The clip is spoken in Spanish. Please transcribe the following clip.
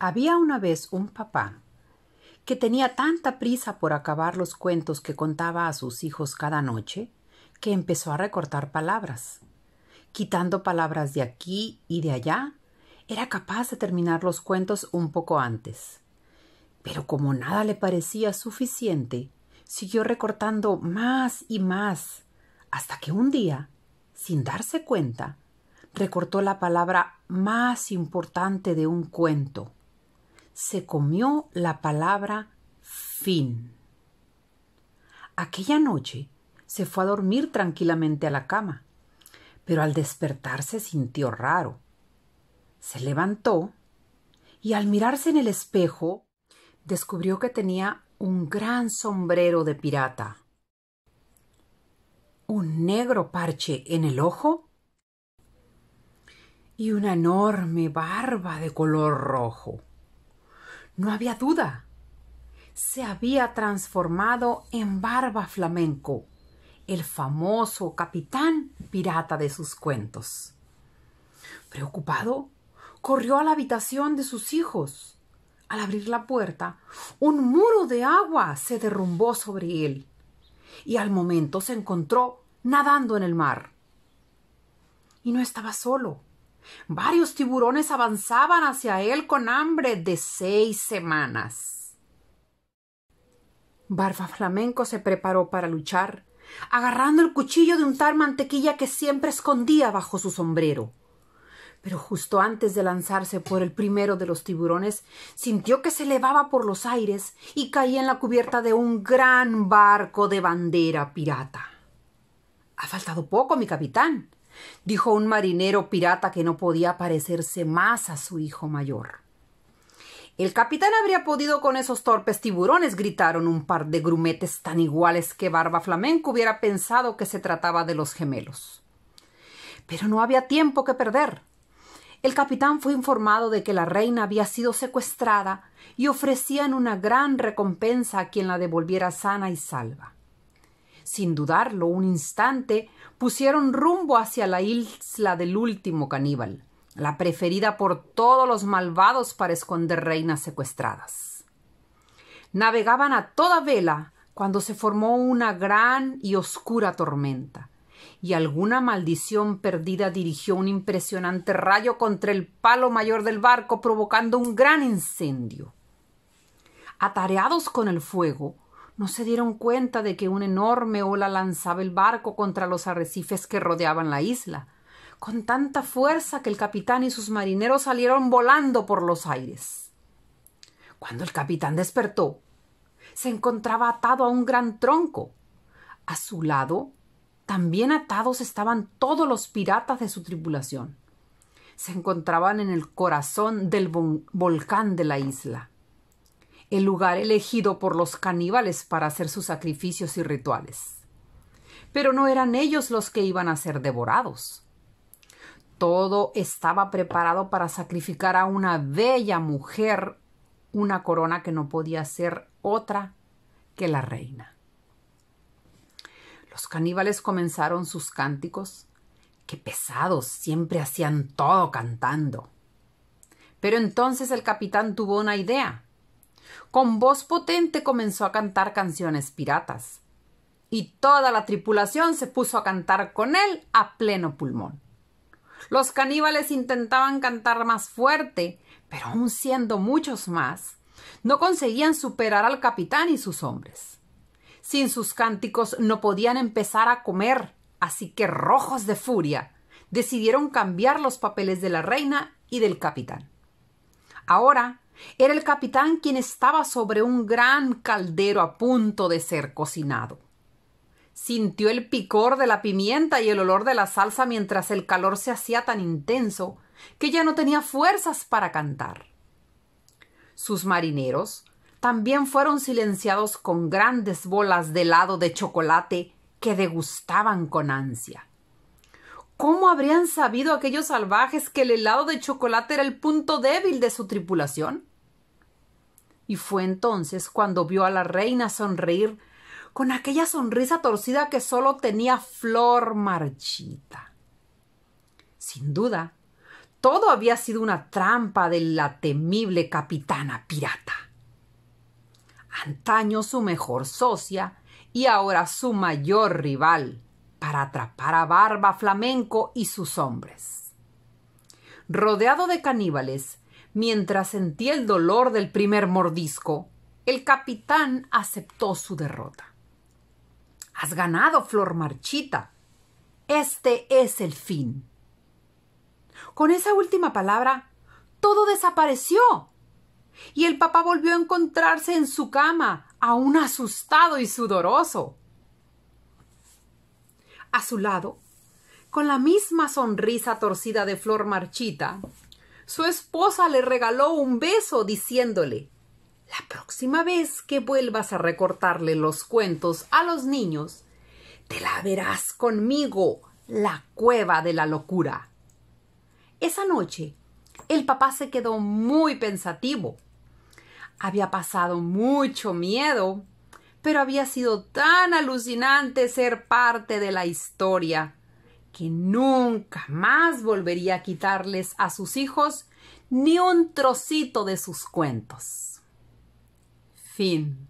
Había una vez un papá que tenía tanta prisa por acabar los cuentos que contaba a sus hijos cada noche, que empezó a recortar palabras. Quitando palabras de aquí y de allá, era capaz de terminar los cuentos un poco antes. Pero como nada le parecía suficiente, siguió recortando más y más, hasta que un día, sin darse cuenta, recortó la palabra más importante de un cuento se comió la palabra fin. Aquella noche se fue a dormir tranquilamente a la cama, pero al despertarse sintió raro. Se levantó y al mirarse en el espejo descubrió que tenía un gran sombrero de pirata, un negro parche en el ojo y una enorme barba de color rojo. No había duda. Se había transformado en Barba Flamenco, el famoso capitán pirata de sus cuentos. Preocupado, corrió a la habitación de sus hijos. Al abrir la puerta, un muro de agua se derrumbó sobre él y al momento se encontró nadando en el mar. Y no estaba solo. Varios tiburones avanzaban hacia él con hambre de seis semanas. Barba Flamenco se preparó para luchar, agarrando el cuchillo de un untar mantequilla que siempre escondía bajo su sombrero. Pero justo antes de lanzarse por el primero de los tiburones, sintió que se elevaba por los aires y caía en la cubierta de un gran barco de bandera pirata. Ha faltado poco, mi capitán, dijo un marinero pirata que no podía parecerse más a su hijo mayor. El capitán habría podido con esos torpes tiburones, gritaron un par de grumetes tan iguales que Barba Flamenco hubiera pensado que se trataba de los gemelos. Pero no había tiempo que perder. El capitán fue informado de que la reina había sido secuestrada y ofrecían una gran recompensa a quien la devolviera sana y salva sin dudarlo un instante, pusieron rumbo hacia la isla del último caníbal, la preferida por todos los malvados para esconder reinas secuestradas. Navegaban a toda vela cuando se formó una gran y oscura tormenta, y alguna maldición perdida dirigió un impresionante rayo contra el palo mayor del barco, provocando un gran incendio. Atareados con el fuego, no se dieron cuenta de que una enorme ola lanzaba el barco contra los arrecifes que rodeaban la isla, con tanta fuerza que el capitán y sus marineros salieron volando por los aires. Cuando el capitán despertó, se encontraba atado a un gran tronco. A su lado, también atados estaban todos los piratas de su tripulación. Se encontraban en el corazón del volcán de la isla el lugar elegido por los caníbales para hacer sus sacrificios y rituales. Pero no eran ellos los que iban a ser devorados. Todo estaba preparado para sacrificar a una bella mujer, una corona que no podía ser otra que la reina. Los caníbales comenzaron sus cánticos. que pesados, siempre hacían todo cantando. Pero entonces el capitán tuvo una idea. Con voz potente comenzó a cantar canciones piratas. Y toda la tripulación se puso a cantar con él a pleno pulmón. Los caníbales intentaban cantar más fuerte, pero aun siendo muchos más, no conseguían superar al capitán y sus hombres. Sin sus cánticos no podían empezar a comer, así que rojos de furia, decidieron cambiar los papeles de la reina y del capitán. Ahora era el capitán quien estaba sobre un gran caldero a punto de ser cocinado. Sintió el picor de la pimienta y el olor de la salsa mientras el calor se hacía tan intenso que ya no tenía fuerzas para cantar. Sus marineros también fueron silenciados con grandes bolas de helado de chocolate que degustaban con ansia. ¿Cómo habrían sabido aquellos salvajes que el helado de chocolate era el punto débil de su tripulación? y fue entonces cuando vio a la reina sonreír con aquella sonrisa torcida que solo tenía flor marchita. Sin duda, todo había sido una trampa de la temible capitana pirata. Antaño su mejor socia y ahora su mayor rival para atrapar a Barba Flamenco y sus hombres. Rodeado de caníbales, Mientras sentía el dolor del primer mordisco, el capitán aceptó su derrota. Has ganado, Flor Marchita. Este es el fin. Con esa última palabra, todo desapareció. Y el papá volvió a encontrarse en su cama, aún asustado y sudoroso. A su lado, con la misma sonrisa torcida de Flor Marchita, su esposa le regaló un beso diciéndole La próxima vez que vuelvas a recortarle los cuentos a los niños, te la verás conmigo, la cueva de la locura. Esa noche, el papá se quedó muy pensativo. Había pasado mucho miedo, pero había sido tan alucinante ser parte de la historia que nunca más volvería a quitarles a sus hijos ni un trocito de sus cuentos. Fin.